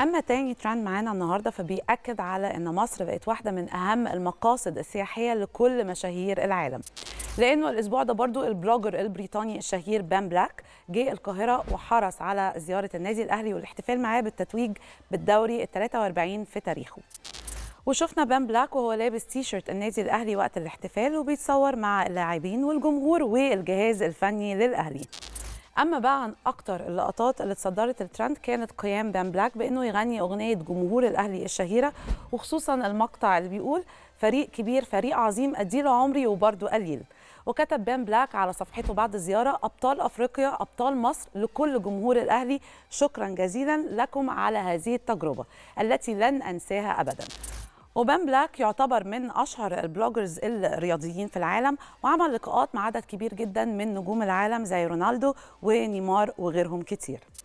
اما تاني ترند معانا النهارده فبيأكد على ان مصر بقت واحده من اهم المقاصد السياحيه لكل مشاهير العالم لانه الاسبوع ده برضو البلوجر البريطاني الشهير بام بلاك جه القاهره وحرص على زياره النادي الاهلي والاحتفال معاه بالتتويج بالدوري ال 43 في تاريخه وشفنا بام بلاك وهو لابس تيشيرت النادي الاهلي وقت الاحتفال وبيتصور مع اللاعبين والجمهور والجهاز الفني للاهلي اما بقى عن اكتر اللقطات اللي اتصدرت الترند كانت قيام بان بلاك بانه يغني اغنيه جمهور الاهلي الشهيره وخصوصا المقطع اللي بيقول فريق كبير فريق عظيم اديله عمري وبرده قليل وكتب بان بلاك على صفحته بعد الزياره ابطال افريقيا ابطال مصر لكل جمهور الاهلي شكرا جزيلا لكم على هذه التجربه التي لن انساها ابدا وبان بلاك يعتبر من أشهر البلوجرز الرياضيين في العالم وعمل لقاءات مع عدد كبير جدا من نجوم العالم زي رونالدو ونيمار وغيرهم كتير